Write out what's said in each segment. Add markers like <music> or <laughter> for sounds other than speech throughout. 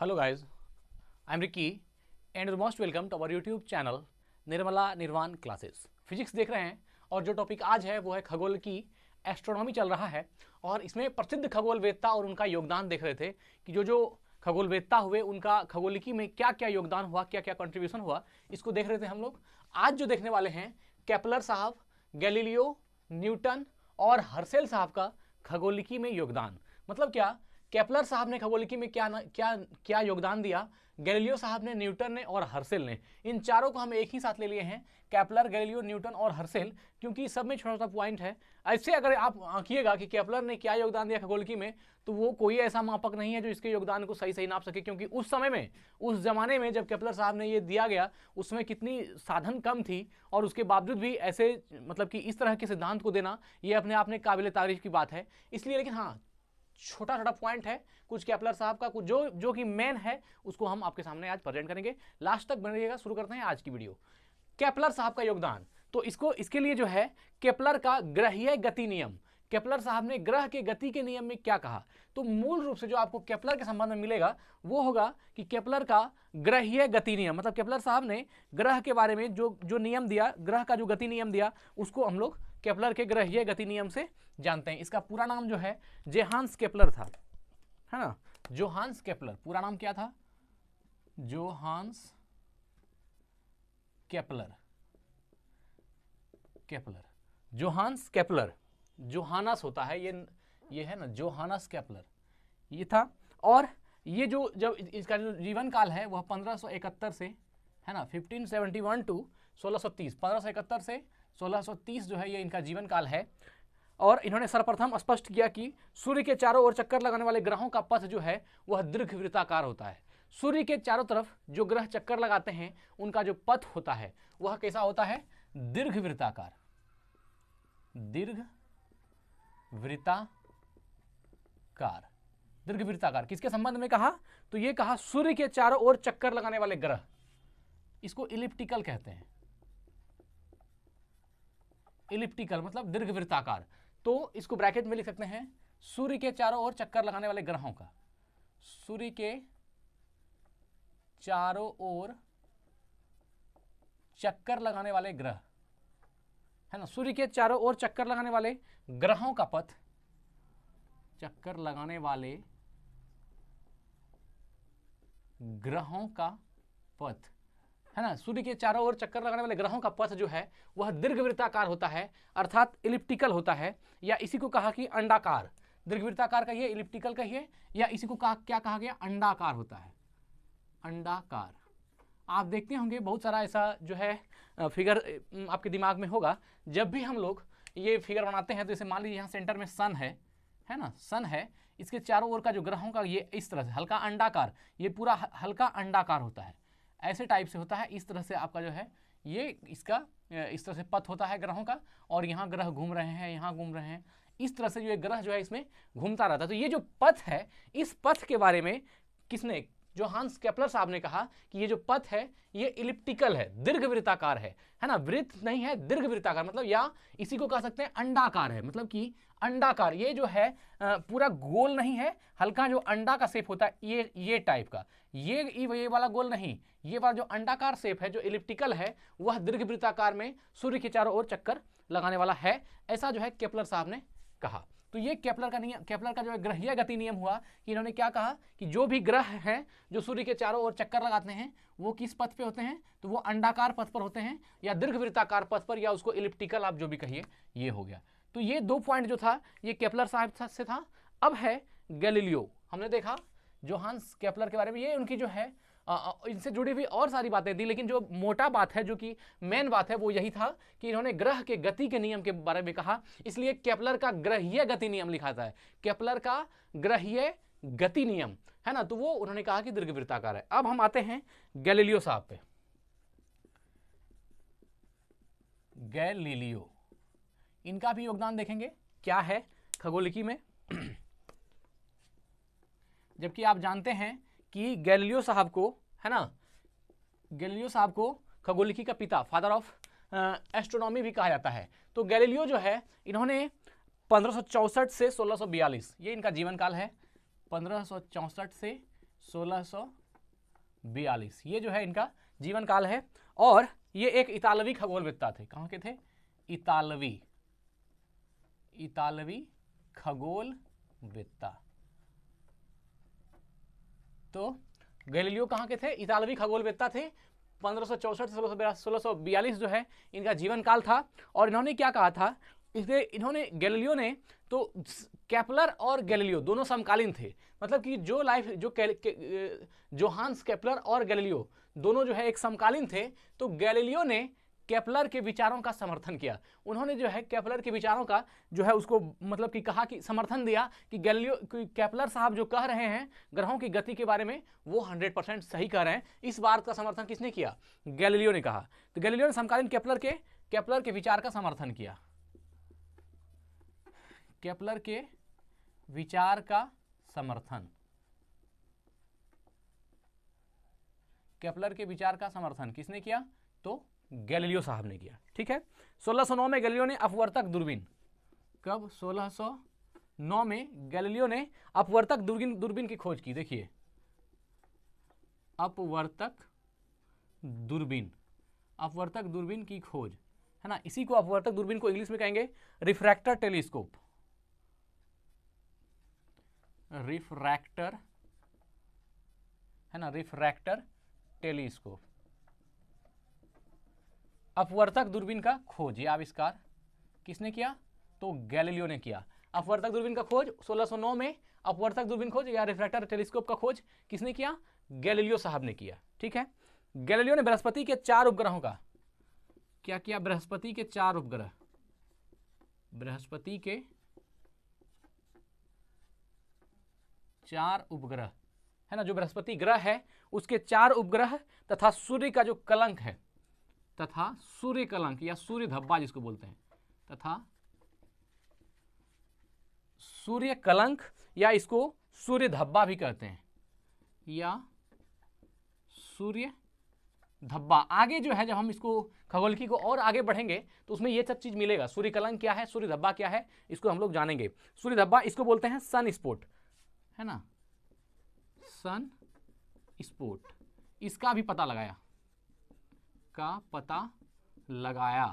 hello guys, I am Ricky and you're most welcome to our YouTube channel Nirmala Nirvan physics देख रहे हैं और जो topic आज है वो है खगोल की एस्ट्रोनॉमी चल रहा है और इसमें प्रसिद्ध खगोलवेत्ता और उनका योगदान देख रहे थे कि जो जो खगोलवेत्ता हुए उनका खगोलिकी में क्या क्या योगदान हुआ क्या क्या कंट्रीब्यूशन हुआ इसको देख रहे थे हम लोग आज जो देखने वाले हैं कैपलर साहब गैलीलियो न्यूटन और हर्सेल साहब का खगोलिकी में योगदान मतलब क्या केपलर साहब ने खगोलिकी में क्या क्या क्या योगदान दिया गैलीलियो साहब ने न्यूटन ने और हर्सेल ने इन चारों को हम एक ही साथ ले लिए हैं कैपलर गैलीलियो न्यूटन और हर्सेल क्योंकि सब में छोटा छोटा पॉइंट है ऐसे अगर आप आंकीेगा कि कैपलर ने क्या योगदान दिया खगोलिकी में तो वो कोई ऐसा मापक नहीं है जो इसके योगदान को सही सही नाप सके क्योंकि उस समय में उस जमाने में जब कैपलर साहब ने ये दिया गया उसमें कितनी साधन कम थी और उसके बावजूद भी ऐसे मतलब कि इस तरह के सिद्धांत को देना ये अपने आप में काबिल तारीफ की बात है इसलिए लेकिन हाँ छोटा छोटा पॉइंट है कुछ कैपलर साहब का कुछ जो जो कि मेन है उसको हम आपके सामने आज प्रेजेंट करेंगे लास्ट तक बने रहिएगा शुरू करते हैं आज की वीडियो कैपलर साहब का योगदान तो इसको इसके लिए जो है केपलर का ग्रह्य गति नियम केपलर साहब ने ग्रह के गति के नियम में क्या कहा तो मूल रूप से जो आपको केपलर के संबंध में मिलेगा वो होगा कि केपलर का ग्रहीय गति नियम मतलब केपलर साहब ने ग्रह के बारे में जो जो नियम दिया ग्रह का जो गति नियम दिया उसको हम लोग केपलर के ग्रह ये गति नियम से जानते हैं इसका पूरा नाम जो है जेहांस केपलर था है ना जोहांस केपलर पूरा नाम क्या था Johannes Kepler Kepler Johannes Kepler Johannes होता है ये ये है ना जोहानस केपलर ये था और ये जो जब इसका जो जीवन काल है वह 1571 से है ना 1571 टू 1630 1571 से 1630 जो है ये इनका जीवन काल है और इन्होंने सर्वप्रथम स्पष्ट किया कि सूर्य के चारों ओर चक्कर लगाने वाले ग्रहों का पथ जो है वह दीर्घ वृत्ताकार होता है सूर्य के चारों तरफ जो ग्रह चक्कर लगाते हैं उनका जो पथ होता है वह कैसा होता है दीर्घ वृत्ताकार दीर्घ वृत्ताकार दीर्घ वृत्ताकार किसके संबंध में कहा तो ये कहा सूर्य के चारों ओर चक्कर लगाने वाले ग्रह इसको इलिप्टिकल कहते हैं इलिप्टिकल मतलब दीर्घवृत्ताकार तो इसको ब्रैकेट में लिख सकते हैं सूर्य के चारों ओर चक्कर लगाने वाले ग्रहों का सूर्य के चारों ओर चक्कर लगाने वाले ग्रह है ना सूर्य के चारों ओर चक्कर लगाने वाले ग्रहों का पथ चक्कर लगाने वाले ग्रहों का पथ है ना सूर्य के चारों ओर चक्कर लगाने वाले ग्रहों का पथ जो है वह दीर्घवृत्ताकार होता है अर्थात इलिप्टिकल होता है या इसी को कहा कि अंडाकार दीर्घवृत्ताकार कहिए इलिप्टिकल कहिए या इसी को कहा क्या कहा गया अंडाकार होता है अंडाकार आप देखते होंगे बहुत सारा ऐसा जो है फिगर आपके दिमाग में होगा जब भी हम लोग ये फिगर बनाते हैं तो इसे मान लीजिए यहाँ सेंटर में सन है है ना सन है इसके चारों ओर का जो ग्रहों का ये इस तरह से हल्का अंडाकार ये पूरा हल्का अंडाकार होता है ऐसे टाइप से होता है इस तरह से आपका जो है ये इसका इस तरह से पथ होता है ग्रहों का और यहाँ ग्रह घूम रहे हैं यहाँ घूम रहे हैं इस तरह से जो ये ग्रह जो है इसमें घूमता रहता है तो ये जो पथ है इस पथ के बारे में किसने जो हांस कैप्लर साहब ने कहा कि ये जो पथ है ये इलिप्टिकल है दीर्घ वृत्ताकार है है ना वृत्त नहीं है दीर्घ वृत्ताकार मतलब या इसी को कह सकते हैं अंडाकार है मतलब कि अंडाकार ये जो है पूरा गोल नहीं है हल्का जो अंडा का शेप होता है ये ये टाइप का ये ये वाला गोल नहीं ये वाला जो अंडाकार शेप है जो इलिप्टिकल है वह दीर्घ वृत्ताकार में सूर्य के चारों ओर चक्कर लगाने वाला है ऐसा जो है केपलर साहब ने कहा तो ये केपलर का नियम केपलर का जो है ग्रहीय गति नियम हुआ कि इन्होंने क्या कहा कि जो भी ग्रह हैं जो सूर्य के चारों ओर चक्कर लगाते हैं वो किस पथ पे होते हैं तो वो अंडाकार पथ पर होते हैं या दीर्घ वृत्ताकार पथ पर या उसको इलिप्टिकल आप जो भी कहिए ये हो गया तो ये दो पॉइंट जो था ये केपलर साहब से था अब है गैलीलियो हमने देखा जोहान्स केपलर के बारे में ये उनकी जो है इनसे जुड़ी हुई और सारी बातें थी लेकिन जो मोटा बात है जो कि मेन बात है वो यही था कि इन्होंने ग्रह के गति के नियम के बारे में कहा इसलिए केपलर का ग्रहीय गति नियम लिखा था केपलर का ग्रहीय गति नियम है ना तो वो उन्होंने कहा कि दीर्घवृत्ताकार है अब हम आते हैं गैलीलियो साहब पे गैलीलियो इनका भी योगदान देखेंगे क्या है खगोलिकी में <clears throat> जबकि आप जानते हैं कि गैलियो साहब को है ना गैलियो साहब को खगोलिकी का पिता फादर ऑफ एस्ट्रोनॉमी भी कहा जाता है तो गैलीलियो जो है इन्होंने 1564 से 1642 ये इनका जीवन काल है 1564 से 1642 ये जो है इनका जीवन काल है और ये एक इतालवी खगोलविद्ता थे कहाँ के थे इतालवी इतालवी खगोल वित्ता तो गैलीलियो कहां के थे इतालवी खगोल वित्ता थे 1564 से 1642 जो है इनका जीवन काल था और इन्होंने क्या कहा था इसलिए इन्होंने गैलीलियो ने तो कैपलर और गैलीलियो दोनों समकालीन थे मतलब कि जो लाइफ जो जोहान्स कैपलर और गैलीलियो दोनों जो है एक समकालीन थे तो गैलीलियो ने केपलर के विचारों का समर्थन किया उन्होंने जो है केपलर के विचारों का जो है उसको मतलब कि कहा कि समर्थन दिया कि गैलियो केपलर साहब जो कह रहे हैं ग्रहों की गति के बारे में वो 100 परसेंट सही कह रहे हैं इस बात का समर्थन किसने किया गैलीलियो ने कहा तो गैलीलियो ने समकालीन केपलर के केपलर के विचार का समर्थन किया केपलर के विचार का समर्थन केपलर के विचार का समर्थन किसने किया तो गैलीलियो साहब ने किया ठीक है 1609 में गैलीलियो ने अपवर्तक दूरबीन कब 1609 में गैलीलियो ने अपवर्तक दूरबीन दूरबीन की खोज की देखिए अपवर्तक दूरबीन अपवर्तक दूरबीन की खोज है ना इसी को अपवर्तक दूरबीन को इंग्लिश में कहेंगे रिफ्रैक्टर टेलीस्कोप रिफ्रैक्टर है ना रिफ्रैक्टर टेलीस्कोप अपवर्तक दूरबीन का खोज या आविष्कार किसने किया तो गैलीलियो ने किया अपवर्तक दूरबीन का खोज 1609 में अपवर्तक दूरबीन खोज या रिफ्लेक्टर टेलीस्कोप का खोज किसने किया गैलीलियो साहब ने किया ठीक है गैलीलियो ने बृहस्पति के चार उपग्रहों का क्या किया बृहस्पति के चार उपग्रह बृहस्पति के चार उपग्रह है ना जो बृहस्पति ग्रह है उसके चार उपग्रह तथा सूर्य का जो कलंक है तथा सूर्य कलंक या सूर्य धब्बा जिसको बोलते हैं तथा सूर्य कलंक या इसको सूर्य धब्बा भी कहते हैं या सूर्य धब्बा आगे जो है जब हम इसको खगोलकी को और आगे बढ़ेंगे तो उसमें ये सब चीज़ मिलेगा सूर्य कलंक क्या है सूर्य धब्बा क्या है इसको हम लोग जानेंगे सूर्य धब्बा इसको बोलते हैं सन स्पोर्ट है ना सन स्पोर्ट इसका भी पता लगाया का पता लगाया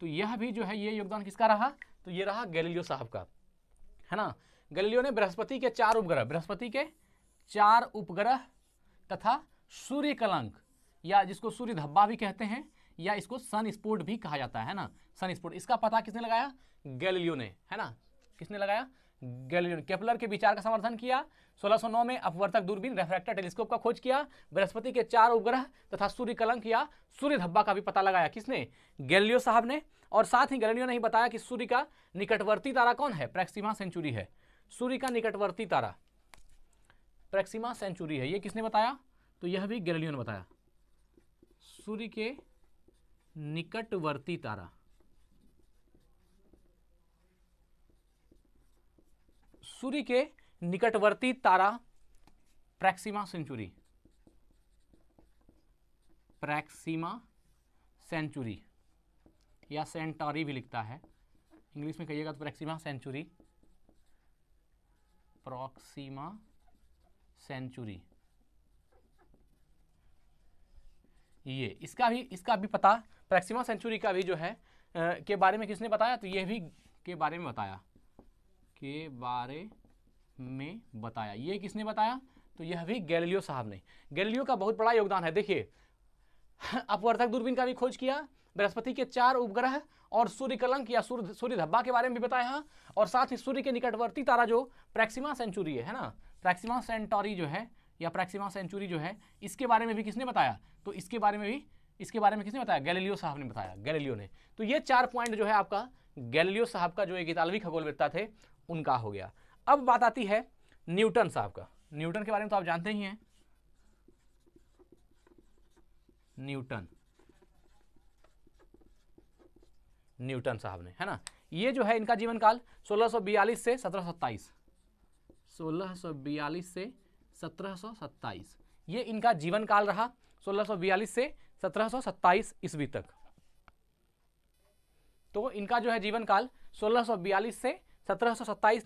तो यह भी जो है ये योगदान किसका रहा तो ये रहा गैलीलियो साहब का है ना गैलीलियो ने बृहस्पति के चार उपग्रह बृहस्पति के चार उपग्रह तथा सूर्य कलंक या जिसको सूर्य धब्बा भी कहते हैं या इसको सन स्पोर्ट भी कहा जाता है ना सन स्पोर्ट इसका पता किसने लगाया गैलीलियो ने है ना किसने लगाया गैलीलियो ने केपलर के विचार का समर्थन किया 1609 में अपवर्तक दूरबीन रेफ्रेक्टर टेलीस्कोप का खोज किया बृहस्पति के चार उपग्रह तथा सूर्य कलंक या सूर्य धब्बा का भी पता लगाया किसने गैलियो साहब ने और साथ ही गैलियो ने ही बताया कि सूर्य का निकटवर्ती तारा कौन है प्रैक्सीमा सेंचुरी है सूर्य का निकटवर्ती तारा प्रैक्सीमा सेंचुरी है ये किसने बताया तो यह भी गैलियो ने बताया सूर्य के निकटवर्ती तारा सूर्य के निकटवर्ती तारा प्रैक्सिमा सेंचुरी प्रैक्सिमा सेंचुरी या सेंटॉरी भी लिखता है इंग्लिश में कहिएगा तो प्रैक्सिमा सेंचुरी प्रोक्सीमा सेंचुरी ये इसका भी इसका भी पता प्रैक्सिमा सेंचुरी का भी जो है आ, के बारे में किसने बताया तो ये भी के बारे में बताया के बारे में बताया ये किसने बताया तो यह भी गैलीलियो साहब ने गैलीलियो का बहुत बड़ा योगदान है देखिए <laughs> अपवर्धक दूरबीन का भी खोज किया बृहस्पति के चार उपग्रह और सूर्य कलंक या सूर्य सूर्य धब्बा के बारे में भी बताया और साथ ही सूर्य के निकटवर्ती तारा जो प्रैक्सिमा सेंचुरी है ना प्रैक्सिमा सेंटोरी जो है या प्रैक्सिमा सेंचुरी जो है इसके बारे में भी किसने बताया तो इसके बारे में भी इसके बारे में किसने बताया गैलीलियो साहब ने बताया गैलीलियो ने तो ये चार पॉइंट जो है आपका गैलीलियो साहब का जो एक इतालवी खगोलवेत्ता थे उनका हो गया अब बात आती है न्यूटन साहब का न्यूटन के बारे में तो आप जानते ही हैं न्यूटन न्यूटन साहब ने है ना ये जो है इनका जीवन काल 1642 से 1727 1642 से 1727 ये इनका जीवन काल रहा 1642 से 1727 ईस्वी तक तो इनका जो है जीवन काल 1642 से सत्रह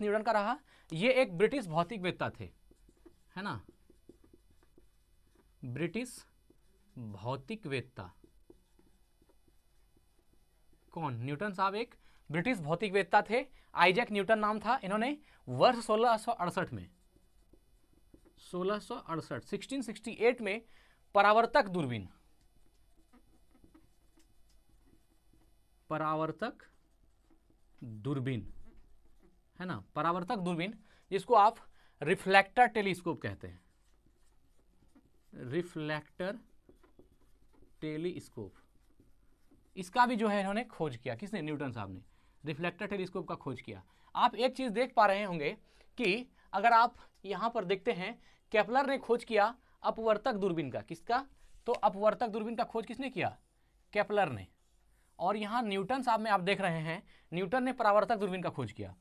न्यूटन का रहा ये एक ब्रिटिश भौतिक वेत्ता थे है ना ब्रिटिश भौतिक वेत्ता कौन न्यूटन साहब एक ब्रिटिश भौतिक वेत्ता थे आइजैक न्यूटन नाम था इन्होंने वर्ष सोलह में सोलह 1668 में परावर्तक दूरबीन परावर्तक दूरबीन है ना परावर्तक दूरबीन जिसको आप रिफ्लेक्टर टेलीस्कोप कहते हैं रिफ्लेक्टर टेलीस्कोप इसका भी जो है इन्होंने खोज किया किसने न्यूटन साहब ने रिफ्लेक्टर टेलीस्कोप का खोज किया आप एक चीज़ देख पा रहे होंगे कि अगर आप यहां पर देखते हैं कैपलर ने खोज किया अपवर्तक दूरबीन का किसका तो अपवर्तक दूरबीन का खोज किसने किया कैपलर ने और यहां न्यूटन साहब में आप देख रहे हैं न्यूटन ने परावर्तक दूरबीन का खोज किया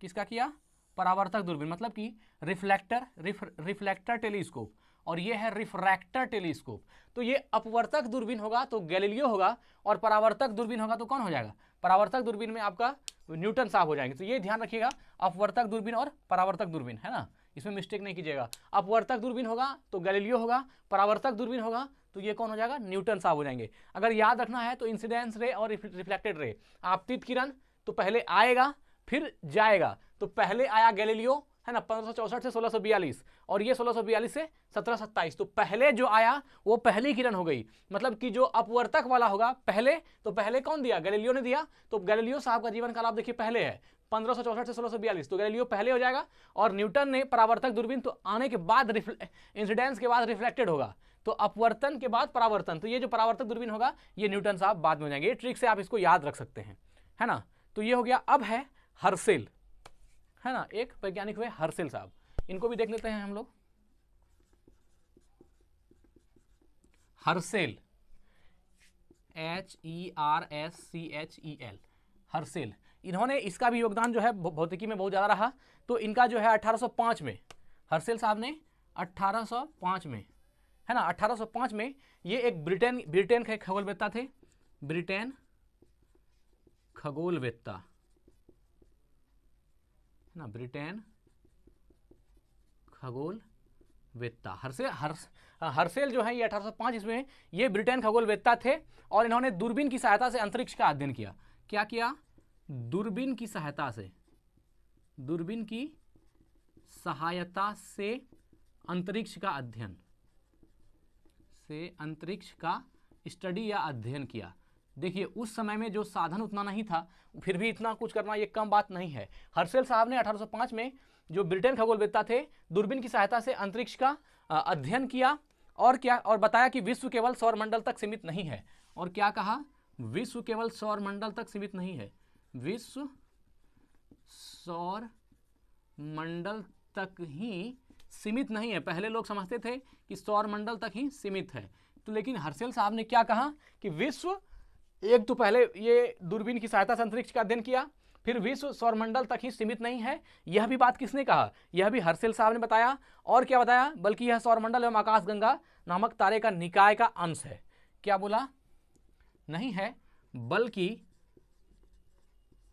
किसका किया परावर्तक दूरबीन मतलब कि रिफ्लेक्टर रिफ रिफ्लेक्टर टेलीस्कोप और ये है रिफ्रैक्टर टेलीस्कोप तो ये अपवर्तक दूरबीन होगा तो गैलीलियो होगा और परावर्तक दूरबीन होगा तो कौन हो जाएगा परावर्तक दूरबीन में आपका न्यूटन साहब हो जाएंगे तो ये ध्यान रखिएगा अपवर्तक दूरबीन और परावर्तक दूरबीन है ना इसमें मिस्टेक नहीं कीजिएगा अपवर्तक दूरबीन होगा तो गैलीलियो होगा परावर्तक दूरबीन होगा तो ये कौन हो जाएगा न्यूटन साहब हो जाएंगे अगर याद रखना है तो इंसिडेंस रे और रिफ्लेक्टेड रे आपतित किरण तो पहले आएगा फिर जाएगा तो पहले आया गैलीलियो है ना पंद्रह से 1642 और ये 1642 से 1727 तो पहले जो आया वो पहली किरण हो गई मतलब कि जो अपवर्तक वाला होगा पहले तो पहले कौन दिया गैलीलियो ने दिया तो गैलीलियो साहब का जीवन काल आप देखिए पहले है पंद्रह से 1642 तो गैलीलियो पहले हो जाएगा और न्यूटन ने परावर्तक दूरबीन तो आने के बाद इंसिडेंस के बाद रिफ्लेक्टेड होगा तो अपवर्तन के बाद परावर्तन तो ये जो परावर्तक दूरबीन होगा ये न्यूटन साहब बाद में हो जाएंगे ये ट्रिक से आप इसको याद रख सकते हैं है ना तो ये हो गया अब है हर्सेल है ना एक वैज्ञानिक हुए हर्सेल साहब इनको भी देख लेते हैं हम लोग Herschel H E e R S C H E e L Herschel इन्होंने इसका भी योगदान जो है भौतिकी में बहुत ज़्यादा रहा तो इनका जो है 1805 में हर्सेल साहब ने 1805 में है ना 1805 में ये एक ब्रिटेन ब्रिटेन के खगोलवेत्ता थे ब्रिटेन खगोलवेत्ता ना ब्रिटेन खगोल वेत्ता हर्से हर हाँ, हर्सेल जो है ये 1805 ईस्वी ये ब्रिटेन खगोल वेत्ता थे और इन्होंने दूरबीन की सहायता से अंतरिक्ष का अध्ययन किया क्या किया दूरबीन की सहायता से दूरबीन की सहायता से अंतरिक्ष का अध्ययन से अंतरिक्ष का स्टडी या अध्ययन किया देखिए उस समय में जो साधन उतना नहीं था फिर भी इतना कुछ करना ये कम बात नहीं है हर्सेल साहब ने 1805 में जो ब्रिटेन खगोलवेत्ता थे दूरबीन की सहायता से अंतरिक्ष का अध्ययन किया और क्या और बताया कि विश्व केवल सौरमंडल तक सीमित नहीं है और क्या कहा विश्व केवल सौरमंडल तक सीमित नहीं है विश्व सौर मंडल तक ही सीमित नहीं है पहले लोग समझते थे कि सौर मंडल तक ही सीमित है तो लेकिन हर्षेल साहब ने क्या कहा कि विश्व एक तो पहले ये दूरबीन की सहायता से अंतरिक्ष का अध्ययन किया फिर विश्व सौरमंडल तक ही सीमित नहीं है यह भी बात किसने कहा यह भी हर्षिल साहब ने बताया और क्या बताया बल्कि यह सौरमंडल एवं आकाशगंगा नामक तारे का निकाय का अंश है क्या बोला नहीं है बल्कि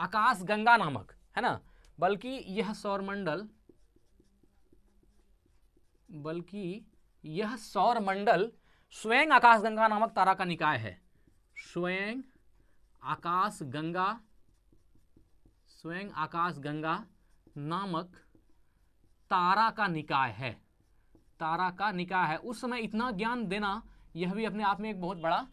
आकाशगंगा नामक है ना बल्कि यह सौरमंडल बल्कि यह सौरमंडल स्वयं आकाशगंगा नामक तारा का निकाय है स्वयं आकाश गंगा स्वयं आकाश गंगा नामक तारा का निकाय है तारा का निकाय है उस समय इतना ज्ञान देना यह भी अपने आप में एक बहुत बड़ा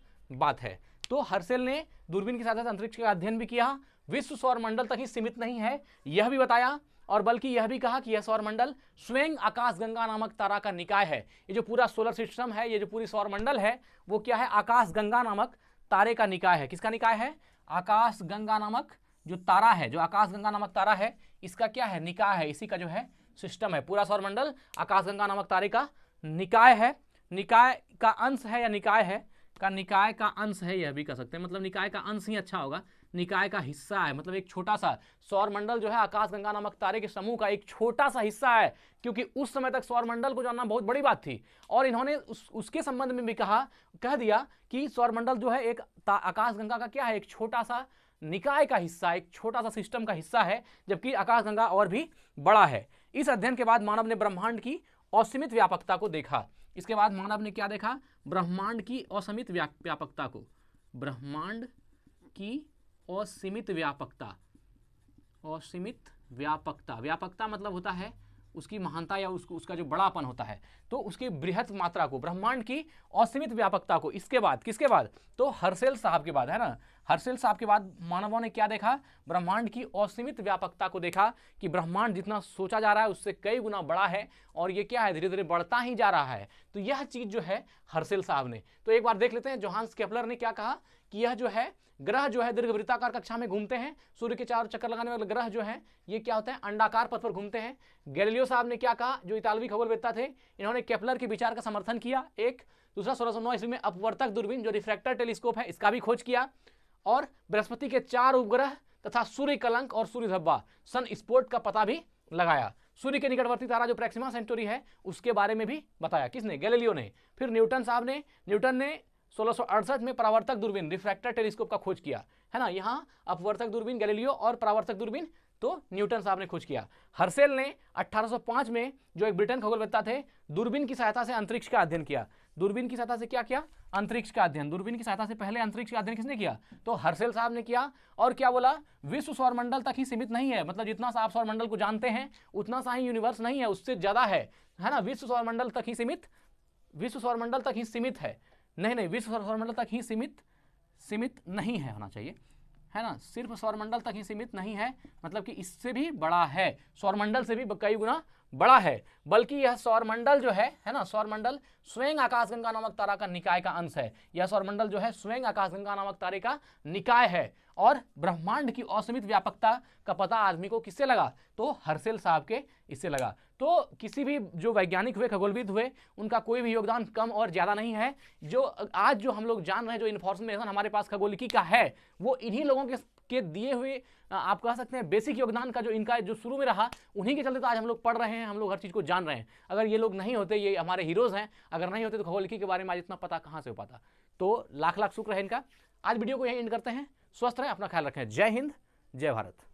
बात है तो हर्सेल ने दूरबीन के साथ साथ अंतरिक्ष का अध्ययन भी किया विश्व सौर मंडल तक ही सीमित नहीं है यह भी बताया और बल्कि यह भी कहा कि यह सौर मंडल स्वयं आकाशगंगा नामक तारा का निकाय है ये जो पूरा सोलर सिस्टम है ये जो पूरी सौर मंडल है वो क्या है आकाशगंगा नामक तारे का निकाय है किसका निकाय है आकाश गंगा नामक जो तारा है जो आकाश गंगा नामक तारा है इसका क्या है निकाय है इसी का जो है सिस्टम है पूरा सौरमंडल गंगा नामक तारे का निकाय है निकाय का अंश है या निकाय है का निकाय का अंश है यह भी कह सकते हैं मतलब निकाय का अंश ही अच्छा होगा निकाय का हिस्सा है मतलब एक छोटा सा सौरमंडल जो है आकाशगंगा नामक तारे के समूह का एक छोटा सा हिस्सा है क्योंकि उस समय तक सौरमंडल को जानना बहुत बड़ी बात थी और इन्होंने उस, उसके संबंध में भी कहा कह दिया कि सौरमंडल जो है एक आकाशगंगा का क्या है एक छोटा सा निकाय का हिस्सा एक छोटा सा सिस्टम का हिस्सा है जबकि आकाशगंगा और भी बड़ा है इस अध्ययन के बाद मानव ने ब्रह्मांड की असीमित व्यापकता को देखा इसके बाद मानव ने क्या देखा ब्रह्मांड की असीमित व्यापकता को ब्रह्मांड की असीमित व्यापकता असीमित व्यापकता व्यापकता मतलब होता है उसकी महानता या उसको उसका जो बड़ापन होता है तो उसकी बृहत मात्रा को ब्रह्मांड की असीमित व्यापकता को इसके बाद किसके बाद तो हर्सेल साहब के बाद है ना हर्षिल साहब के बाद मानवों ने क्या देखा ब्रह्मांड की असीमित व्यापकता को देखा कि ब्रह्मांड जितना सोचा जा रहा है उससे कई गुना बड़ा है और ये क्या है धीरे धीरे बढ़ता ही जा रहा है तो यह चीज़ जो है हर्सेल साहब ने तो एक बार देख लेते हैं जोहान्स केपलर ने क्या कहा कि यह जो है ग्रह जो है दीर्घ वृत्ताकार कक्षा में घूमते हैं सूर्य के चारों चक्कर लगाने वाले ग्रह जो है ये क्या होता है अंडाकार पथ पर घूमते हैं गैलीलियो साहब ने क्या कहा जो इतालवी खगोलवेत्ता थे इन्होंने केपलर के विचार का समर्थन किया एक दूसरा सोलह सौ नौ ईस्वी में अपवर्तक दूरबीन जो रिफ्रैक्टर टेलीस्कोप है इसका भी खोज किया और बृहस्पति के चार उपग्रह तथा सूर्य कलंक और सूर्य धब्बा सन स्पोर्ट का पता भी लगाया सूर्य के निकटवर्ती तारा जो प्रैक्सिमा सेंटोरी है उसके बारे में भी बताया किसने गैलेलियो ने फिर न्यूटन साहब ने न्यूटन ने सोलह में परावर्तक दूरबीन रिफ्रैक्टर टेलीस्कोप का खोज किया है ना यहाँ अपवर्तक दूरबीन गैलेलियो और परावर्तक दूरबीन तो न्यूटन साहब ने खोज किया हर्सेल ने 1805 में जो एक ब्रिटेन खगोलवेत्ता थे दूरबीन की सहायता से अंतरिक्ष का अध्ययन किया दूरबीन की सहायता से क्या किया अंतरिक्ष का अध्ययन दूरबीन की सहायता से पहले अंतरिक्ष का अध्ययन किसने किया तो हर्सेल साहब ने किया और क्या बोला विश्व सौरमंडल तक ही सीमित नहीं है मतलब जितना सा आप सौरमंडल को जानते हैं उतना सा ही यूनिवर्स नहीं है उससे ज़्यादा है है ना विश्व सौरमंडल तक ही सीमित विश्व सौरमंडल तक ही सीमित है नहीं नहीं विश्व सौरमंडल तक ही सीमित सीमित नहीं है होना चाहिए है ना सिर्फ सौरमंडल तक ही सीमित नहीं है मतलब कि इससे भी बड़ा है सौरमंडल से भी कई गुना बड़ा है बल्कि यह सौरमंडल जो है है ना सौरमंडल स्वयं आकाशगंगा नामक तारा का निकाय का अंश है यह सौरमंडल जो है स्वयं आकाशगंगा नामक तारे का निकाय है और ब्रह्मांड की असीमित व्यापकता का पता आदमी को किससे लगा तो हर्सेल साहब के इससे लगा तो किसी भी जो वैज्ञानिक हुए खगोलविद हुए उनका कोई भी योगदान कम और ज़्यादा नहीं है जो आज जो हम लोग जान रहे हैं जो इन्फॉर्मेशन हमारे पास खगोलिकी का है वो इन्हीं लोगों के के दिए हुए आप कह सकते हैं बेसिक योगदान का जो इनका जो शुरू में रहा उन्हीं के चलते तो आज हम लोग पढ़ रहे हैं हम लोग हर चीज़ को जान रहे हैं अगर ये लोग नहीं होते ये हमारे हीरोज़ हैं अगर नहीं होते तो खगोलिकी के बारे में आज इतना पता कहाँ से हो पाता तो लाख लाख शुक्र है इनका आज वीडियो को यहीं एंड करते हैं स्वस्थ रहें अपना ख्याल रखें जय हिंद जय भारत